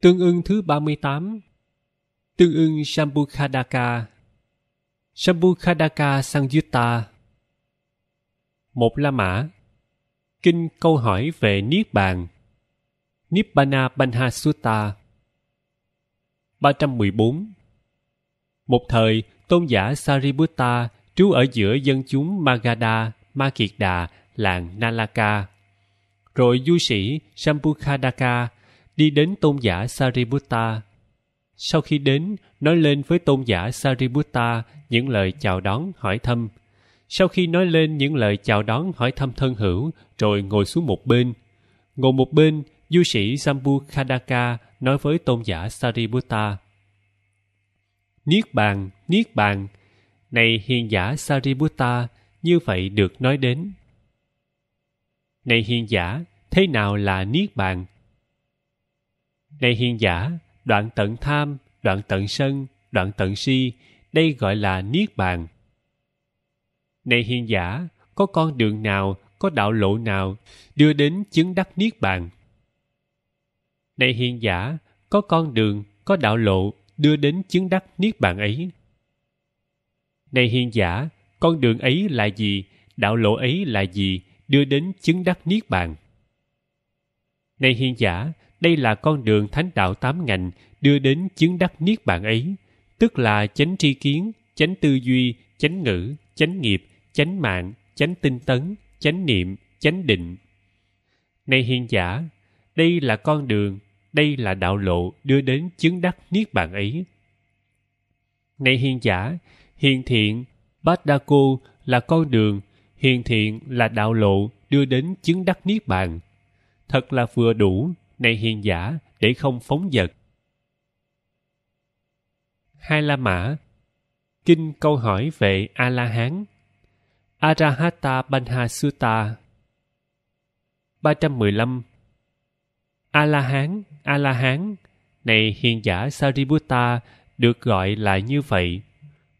tương ưng thứ 38, tương ưng Sambukhadaka, Sambukhadaka Sangyutta. Một La Mã Kinh câu hỏi về Niết Bàn Nibbana Banha Sutta 314 Một thời, tôn giả Sariputta trú ở giữa dân chúng Magadha, Ma Kiệt Đà, làng Nalaka. Rồi du sĩ Sambukhadaka đi đến tôn giả Sariputta. Sau khi đến, nói lên với tôn giả Sariputta những lời chào đón hỏi thăm. Sau khi nói lên những lời chào đón hỏi thăm thân hữu, rồi ngồi xuống một bên. Ngồi một bên, du sĩ Jambu Khadaka nói với tôn giả Sariputta. Niết bàn, niết bàn, này hiền giả Sariputta, như vậy được nói đến. Này hiền giả, thế nào là niết bàn? Này hiền giả, đoạn tận tham, đoạn tận sân, đoạn tận si, đây gọi là niết bàn. Này hiền giả, có con đường nào, có đạo lộ nào đưa đến chứng đắc niết bàn? Này hiền giả, có con đường, có đạo lộ đưa đến chứng đắc niết bàn ấy. Này hiền giả, con đường ấy là gì, đạo lộ ấy là gì đưa đến chứng đắc niết bàn? Này hiền giả, đây là con đường thánh đạo tám ngành đưa đến chứng đắc niết bàn ấy, tức là chánh tri kiến, chánh tư duy, chánh ngữ, chánh nghiệp, chánh mạng, chánh tinh tấn, chánh niệm, chánh định. Này hiền giả, đây là con đường, đây là đạo lộ đưa đến chứng đắc niết bàn ấy. Này hiền giả, hiền thiện, bát đa cô là con đường, hiền thiện là đạo lộ đưa đến chứng đắc niết bàn. Thật là vừa đủ, này hiền giả để không phóng dật hai la mã kinh câu hỏi về a la hán arahata banha sutta 315 a la hán a la hán này hiền giả sariputta được gọi là như vậy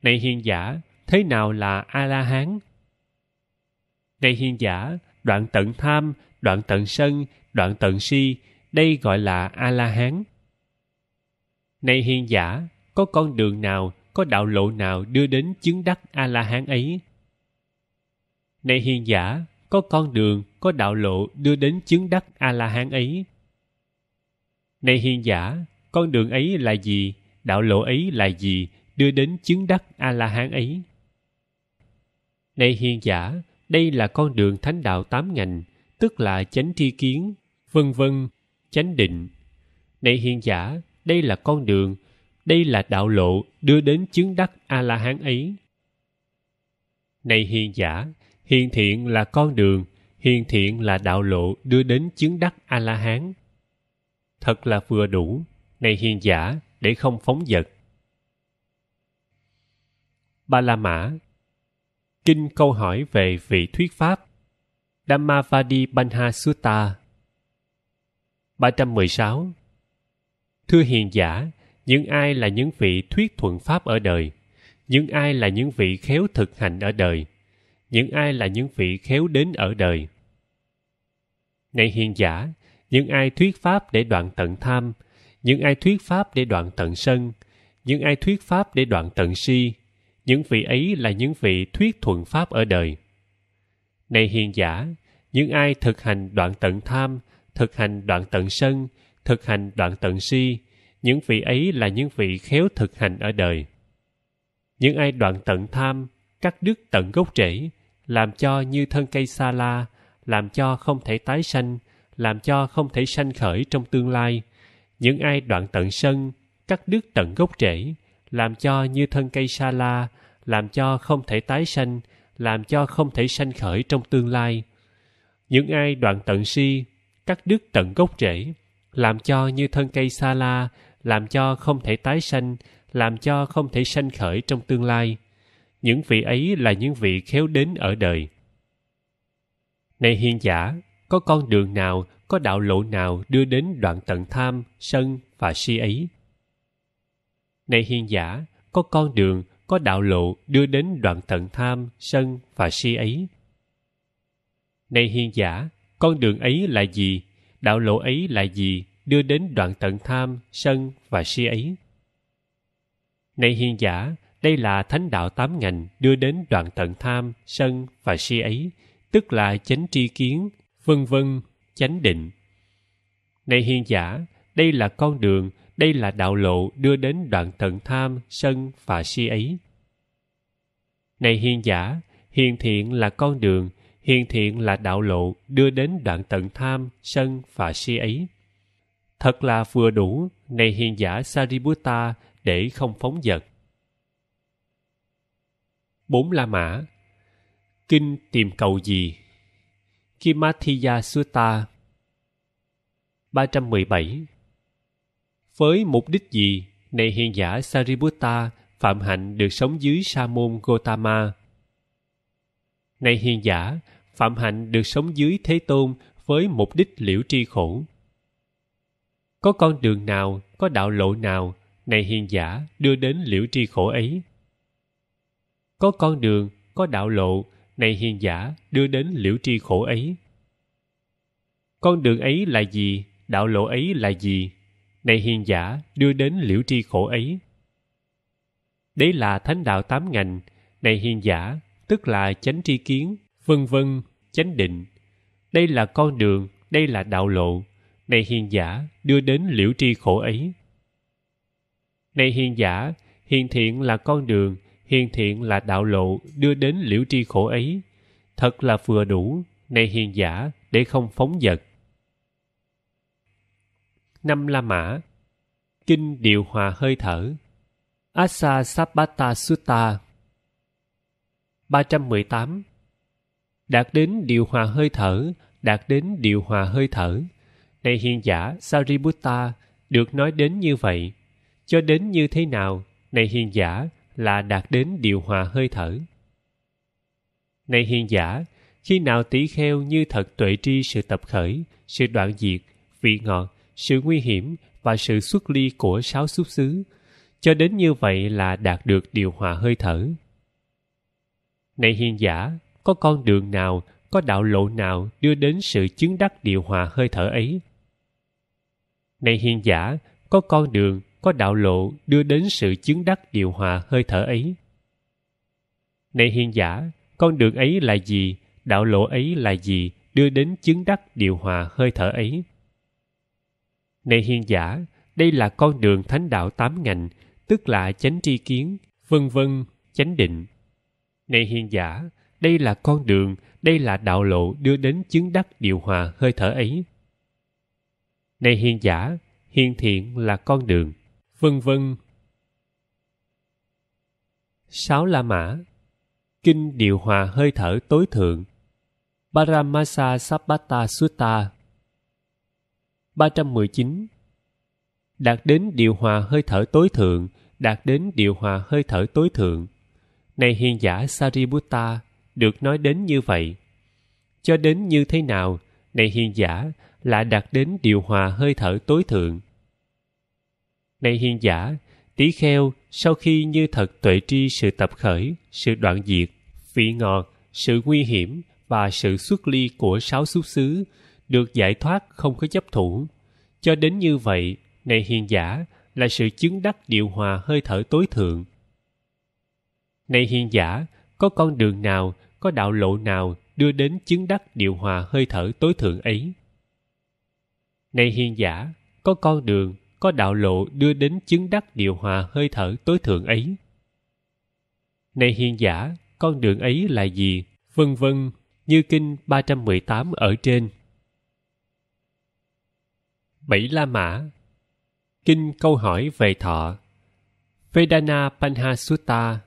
này hiền giả thế nào là a la hán này hiền giả đoạn tận tham đoạn tận sân đoạn tận si đây gọi là a la hán này hiền giả có con đường nào có đạo lộ nào đưa đến chứng đắc a la hán ấy này hiền giả có con đường có đạo lộ đưa đến chứng đắc a la hán ấy này hiền giả con đường ấy là gì đạo lộ ấy là gì đưa đến chứng đắc a la hán ấy này hiền giả đây là con đường thánh đạo tám ngành tức là chánh tri kiến vân vân chánh định này hiền giả đây là con đường đây là đạo lộ đưa đến chứng đắc a la hán ấy này hiền giả hiền thiện là con đường hiền thiện là đạo lộ đưa đến chứng đắc a la hán thật là vừa đủ này hiền giả để không phóng dật ba la mã kinh câu hỏi về vị thuyết pháp dhammavadi banha sutta 316 Thưa hiền giả, những ai là những vị thuyết thuận pháp ở đời? Những ai là những vị khéo thực hành ở đời? Những ai là những vị khéo đến ở đời? Này hiền giả, những ai thuyết pháp để đoạn tận tham, những ai thuyết pháp để đoạn tận sân, những ai thuyết pháp để đoạn tận si, những vị ấy là những vị thuyết thuận pháp ở đời. Này hiền giả, những ai thực hành đoạn tận tham, thực hành đoạn tận sân thực hành đoạn tận si những vị ấy là những vị khéo thực hành ở đời những ai đoạn tận tham cắt đứt tận gốc rễ làm cho như thân cây sa la làm cho không thể tái sanh làm cho không thể sanh khởi trong tương lai những ai đoạn tận sân cắt đứt tận gốc rễ làm cho như thân cây sa la làm cho không thể tái sanh làm cho không thể sanh khởi trong tương lai những ai đoạn tận si cắt đứt tận gốc rễ, làm cho như thân cây sa la, làm cho không thể tái sanh, làm cho không thể sanh khởi trong tương lai. Những vị ấy là những vị khéo đến ở đời. Này hiền giả, có con đường nào, có đạo lộ nào đưa đến đoạn tận tham, sân và si ấy? Này hiền giả, có con đường, có đạo lộ đưa đến đoạn tận tham, sân và si ấy. Này hiền giả, con đường ấy là gì đạo lộ ấy là gì đưa đến đoạn tận tham sân và si ấy này hiền giả đây là thánh đạo tám ngành đưa đến đoạn tận tham sân và si ấy tức là chánh tri kiến vân vân chánh định này hiền giả đây là con đường đây là đạo lộ đưa đến đoạn tận tham sân và si ấy này hiền giả hiền thiện là con đường hiền thiện là đạo lộ đưa đến đoạn tận tham sân và si ấy thật là vừa đủ này hiền giả sariputta để không phóng dật bốn la mã kinh tìm cầu gì kimathiya sutta 317 với mục đích gì này hiền giả sariputta phạm hạnh được sống dưới sa môn gotama này hiền giả phạm hạnh được sống dưới thế tôn với mục đích liễu tri khổ có con đường nào có đạo lộ nào này hiền giả đưa đến liễu tri khổ ấy có con đường có đạo lộ này hiền giả đưa đến liễu tri khổ ấy con đường ấy là gì đạo lộ ấy là gì này hiền giả đưa đến liễu tri khổ ấy đấy là thánh đạo tám ngành này hiền giả tức là chánh tri kiến vân vân, chánh định. Đây là con đường, đây là đạo lộ. Này hiền giả, đưa đến liễu tri khổ ấy. Này hiền giả, hiền thiện là con đường, hiền thiện là đạo lộ đưa đến liễu tri khổ ấy. Thật là vừa đủ, này hiền giả, để không phóng dật. Năm La Mã Kinh Điều Hòa Hơi Thở Asa Sabata Sutta 318 đạt đến điều hòa hơi thở, đạt đến điều hòa hơi thở. Này hiền giả Sariputta, được nói đến như vậy. Cho đến như thế nào, này hiền giả là đạt đến điều hòa hơi thở. Này hiền giả, khi nào tỷ kheo như thật tuệ tri sự tập khởi, sự đoạn diệt, vị ngọt, sự nguy hiểm và sự xuất ly của sáu xúc xứ, cho đến như vậy là đạt được điều hòa hơi thở. Này hiền giả, có con đường nào có đạo lộ nào đưa đến sự chứng đắc điều hòa hơi thở ấy này hiền giả có con đường có đạo lộ đưa đến sự chứng đắc điều hòa hơi thở ấy này hiền giả con đường ấy là gì đạo lộ ấy là gì đưa đến chứng đắc điều hòa hơi thở ấy này hiền giả đây là con đường thánh đạo tám ngành tức là chánh tri kiến vân vân chánh định này hiền giả đây là con đường đây là đạo lộ đưa đến chứng đắc điều hòa hơi thở ấy này hiền giả hiền thiện là con đường vân vân sáu la mã kinh điều hòa hơi thở tối thượng Paramasa Sabbata Sutta 319 Đạt đến điều hòa hơi thở tối thượng, đạt đến điều hòa hơi thở tối thượng. Này hiền giả Sariputta, được nói đến như vậy cho đến như thế nào này hiền giả là đạt đến điều hòa hơi thở tối thượng này hiền giả tỷ kheo sau khi như thật tuệ tri sự tập khởi sự đoạn diệt vị ngọt sự nguy hiểm và sự xuất ly của sáu xúc xứ được giải thoát không có chấp thủ cho đến như vậy này hiền giả là sự chứng đắc điều hòa hơi thở tối thượng này hiền giả có con đường nào có đạo lộ nào đưa đến chứng đắc điều hòa hơi thở tối thượng ấy này hiền giả có con đường có đạo lộ đưa đến chứng đắc điều hòa hơi thở tối thượng ấy này hiền giả con đường ấy là gì vân vân như kinh 318 ở trên bảy la mã kinh câu hỏi về thọ vedana panha sutta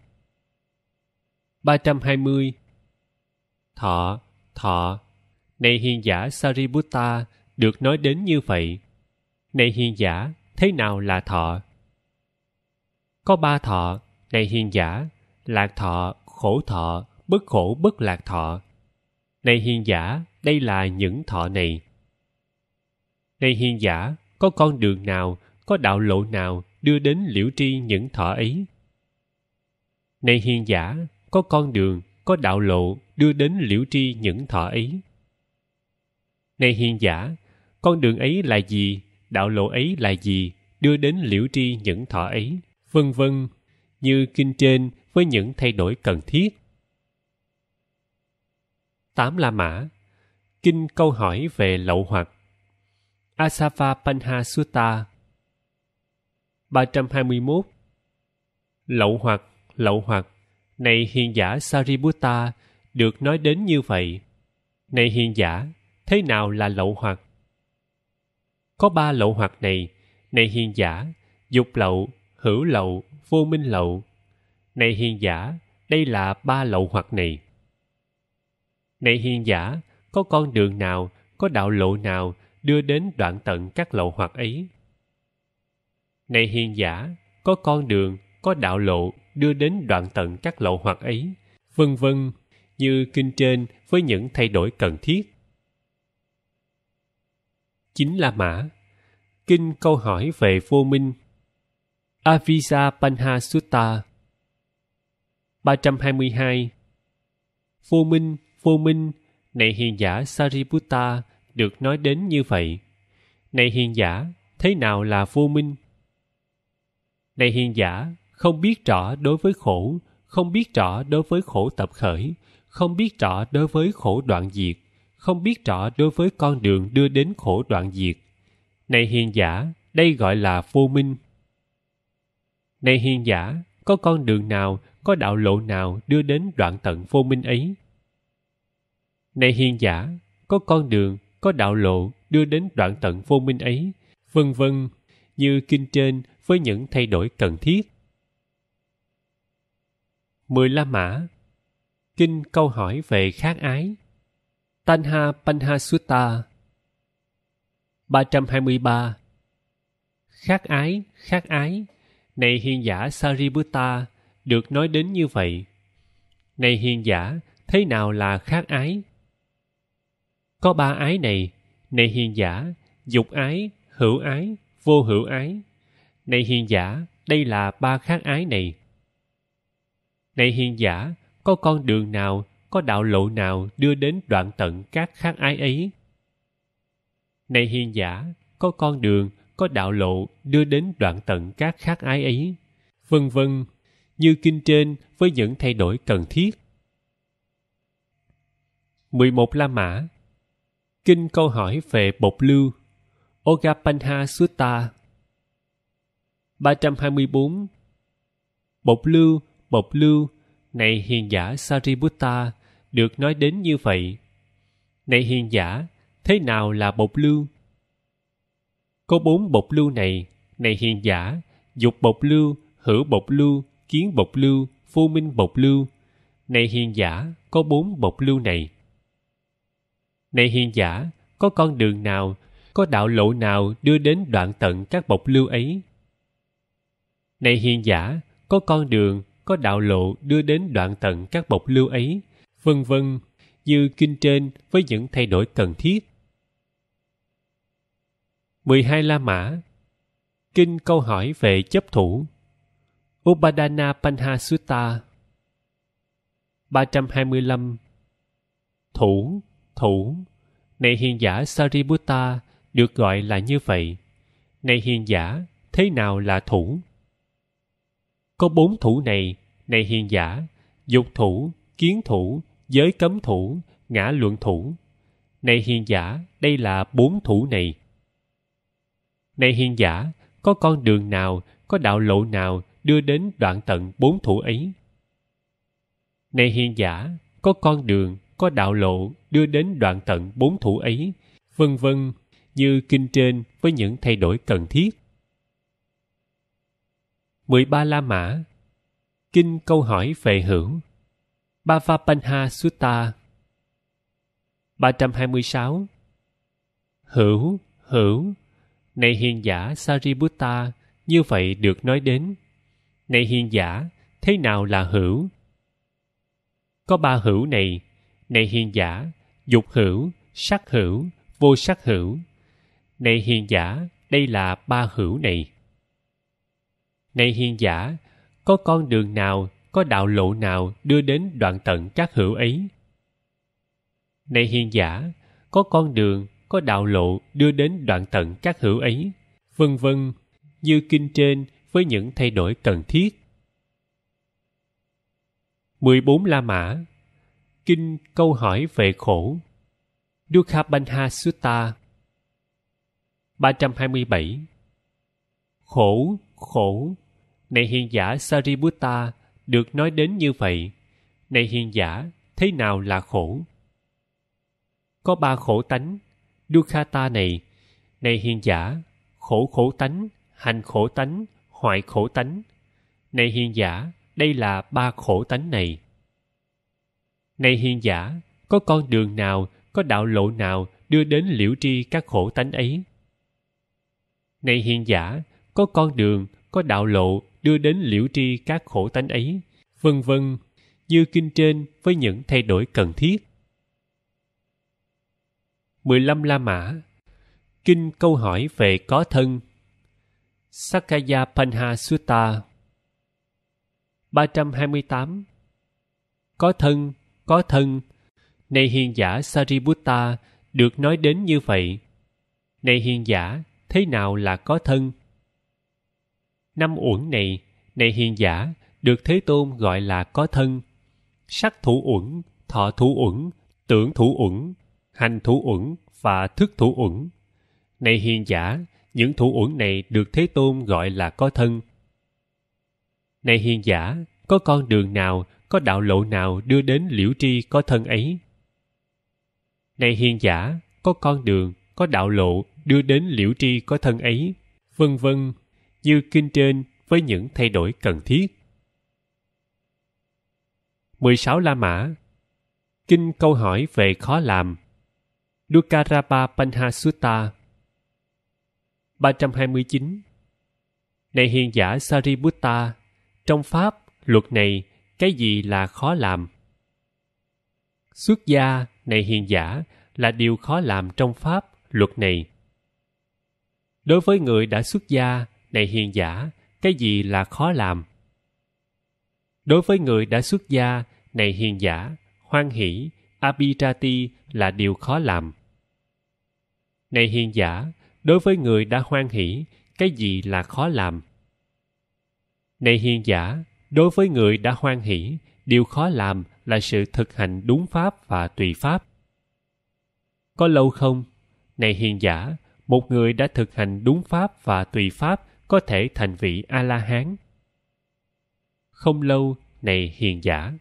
320 thọ, thọ. Này hiền giả Sariputta, được nói đến như vậy. Này hiền giả, thế nào là thọ? Có ba thọ, này hiền giả, lạc thọ, khổ thọ, bất khổ bất lạc thọ. Này hiền giả, đây là những thọ này. Này hiền giả, có con đường nào, có đạo lộ nào đưa đến liễu tri những thọ ấy? Này hiền giả, có con đường, có đạo lộ đưa đến liễu tri những thọ ấy này hiền giả con đường ấy là gì đạo lộ ấy là gì đưa đến liễu tri những thọ ấy vân vân như kinh trên với những thay đổi cần thiết tám la mã kinh câu hỏi về lậu hoặc asava panha sutta 321 lậu hoặc lậu hoặc này hiền giả Sariputta, được nói đến như vậy. Này hiền giả, thế nào là lậu hoặc? Có ba lậu hoặc này. Này hiền giả, dục lậu, hữu lậu, vô minh lậu. Này hiền giả, đây là ba lậu hoặc này. Này hiền giả, có con đường nào, có đạo lộ nào đưa đến đoạn tận các lậu hoặc ấy? Này hiền giả, có con đường, có đạo lộ đưa đến đoạn tận các lộ hoặc ấy, vân vân, như kinh trên với những thay đổi cần thiết. Chính là mã Kinh câu hỏi về vô minh avisa Avisapanha Sutta 322 Vô minh, vô minh, này hiền giả Sariputta được nói đến như vậy. Này hiền giả, thế nào là vô minh? Này hiền giả, không biết rõ đối với khổ không biết rõ đối với khổ tập khởi không biết rõ đối với khổ đoạn diệt không biết rõ đối với con đường đưa đến khổ đoạn diệt này hiền giả đây gọi là vô minh này hiền giả có con đường nào có đạo lộ nào đưa đến đoạn tận vô minh ấy này hiền giả có con đường có đạo lộ đưa đến đoạn tận vô minh ấy vân vân như kinh trên với những thay đổi cần thiết Mười La Mã Kinh câu hỏi về khát ái Tanha Panha Sutta 323 Khát ái, khát ái Này hiền giả Sariputta được nói đến như vậy Này hiền giả, thế nào là khát ái? Có ba ái này Này hiền giả, dục ái, hữu ái, vô hữu ái Này hiền giả, đây là ba khát ái này này hiền giả, có con đường nào, có đạo lộ nào đưa đến đoạn tận các khác ái ấy? Này hiền giả, có con đường, có đạo lộ đưa đến đoạn tận các khác ái ấy? Vân vân, như kinh trên với những thay đổi cần thiết. 11 La Mã Kinh câu hỏi về bột lưu Ogapanha Sutta 324 Bột lưu Bộc Lưu, này hiền giả Sariputta được nói đến như vậy. Này hiền giả, thế nào là bộc lưu? Có bốn bộc lưu này, này hiền giả, dục bộc lưu, hữu bộc lưu, kiến bộc lưu, phu minh bộc lưu. Này hiền giả, có bốn bộc lưu này. Này hiền giả, có con đường nào, có đạo lộ nào đưa đến đoạn tận các bộc lưu ấy? Này hiền giả, có con đường có đạo lộ đưa đến đoạn tận các bộc lưu ấy, vân vân, như kinh trên với những thay đổi cần thiết. 12 La Mã Kinh câu hỏi về chấp thủ Upadana Panha Sutta 325 Thủ, thủ Này hiền giả Sariputta được gọi là như vậy. Này hiền giả, thế nào là thủ? có bốn thủ này này hiền giả dục thủ kiến thủ giới cấm thủ ngã luận thủ này hiền giả đây là bốn thủ này này hiền giả có con đường nào có đạo lộ nào đưa đến đoạn tận bốn thủ ấy này hiền giả có con đường có đạo lộ đưa đến đoạn tận bốn thủ ấy vân vân như kinh trên với những thay đổi cần thiết 13 La Mã Kinh câu hỏi về hữu Bavapanha Sutta 326 Hữu, hữu Này hiền giả Sariputta Như vậy được nói đến Này hiền giả Thế nào là hữu? Có ba hữu này Này hiền giả Dục hữu, sắc hữu, vô sắc hữu Này hiền giả Đây là ba hữu này này hiền giả, có con đường nào, có đạo lộ nào đưa đến đoạn tận các hữu ấy? Này hiền giả, có con đường, có đạo lộ đưa đến đoạn tận các hữu ấy, vân vân, như kinh trên với những thay đổi cần thiết. 14 La Mã Kinh câu hỏi về khổ Dukhabanha Sutta 327 Khổ, khổ, này hiền giả Sariputta, được nói đến như vậy. Này hiền giả, thế nào là khổ? Có ba khổ tánh, Dukkata này. Này hiền giả, khổ khổ tánh, hành khổ tánh, hoại khổ tánh. Này hiền giả, đây là ba khổ tánh này. Này hiền giả, có con đường nào, có đạo lộ nào đưa đến liễu tri các khổ tánh ấy? Này hiền giả, có con đường, có đạo lộ đưa đến liễu tri các khổ tánh ấy, vân vân, như kinh trên với những thay đổi cần thiết. 15 La Mã Kinh câu hỏi về có thân Sakaya Panha Sutta 328 Có thân, có thân Này hiền giả Sariputta được nói đến như vậy Này hiền giả, thế nào là có thân? năm uẩn này này hiền giả được thế tôn gọi là có thân sắc thủ uẩn thọ thủ uẩn tưởng thủ uẩn hành thủ uẩn và thức thủ uẩn này hiền giả những thủ uẩn này được thế tôn gọi là có thân này hiền giả có con đường nào có đạo lộ nào đưa đến liễu tri có thân ấy này hiền giả có con đường có đạo lộ đưa đến liễu tri có thân ấy vân vân như kinh trên với những thay đổi cần thiết. 16 La Mã Kinh câu hỏi về khó làm Dukaraba Panha Sutta 329 Này hiền giả Sariputta, trong Pháp, luật này, cái gì là khó làm? Xuất gia, này hiền giả, là điều khó làm trong Pháp, luật này. Đối với người đã xuất gia, này hiền giả cái gì là khó làm đối với người đã xuất gia này hiền giả hoan hỷ abhirati là điều khó làm này hiền giả đối với người đã hoan hỷ cái gì là khó làm này hiền giả đối với người đã hoan hỷ điều khó làm là sự thực hành đúng pháp và tùy pháp có lâu không này hiền giả một người đã thực hành đúng pháp và tùy pháp có thể thành vị a la hán không lâu này hiền giả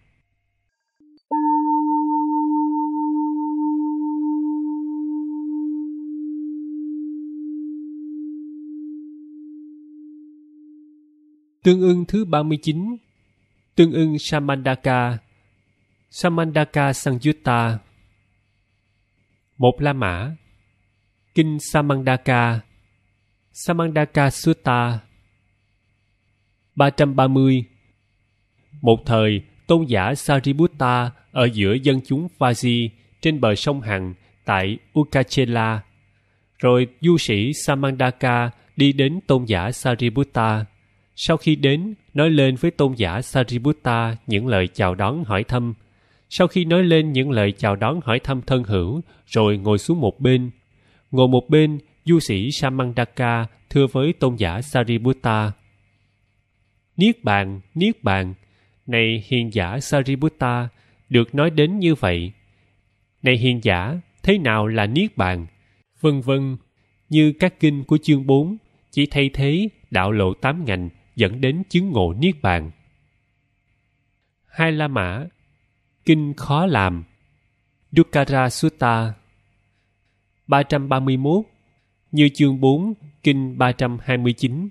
Tương ưng thứ 39 Tương ưng Samandaka Samandaka Sangyutta Một La Mã Kinh Samandaka Samandaka Sutta 330 Một thời, tôn giả Sariputta ở giữa dân chúng Vaji trên bờ sông Hằng tại Ukachela. Rồi du sĩ Samandaka đi đến tôn giả Sariputta. Sau khi đến, nói lên với tôn giả Sariputta những lời chào đón hỏi thăm. Sau khi nói lên những lời chào đón hỏi thăm thân hữu, rồi ngồi xuống một bên. Ngồi một bên, du sĩ Samandaka thưa với tôn giả Sariputta. Niết bàn, niết bàn, này hiền giả Sariputta, được nói đến như vậy. Này hiền giả, thế nào là niết bàn? Vân vân, như các kinh của chương 4 chỉ thay thế đạo lộ tám ngành dẫn đến chứng ngộ niết bàn. Hai La Mã Kinh khó làm Dukkara Sutta 331 như chương 4, kinh 329.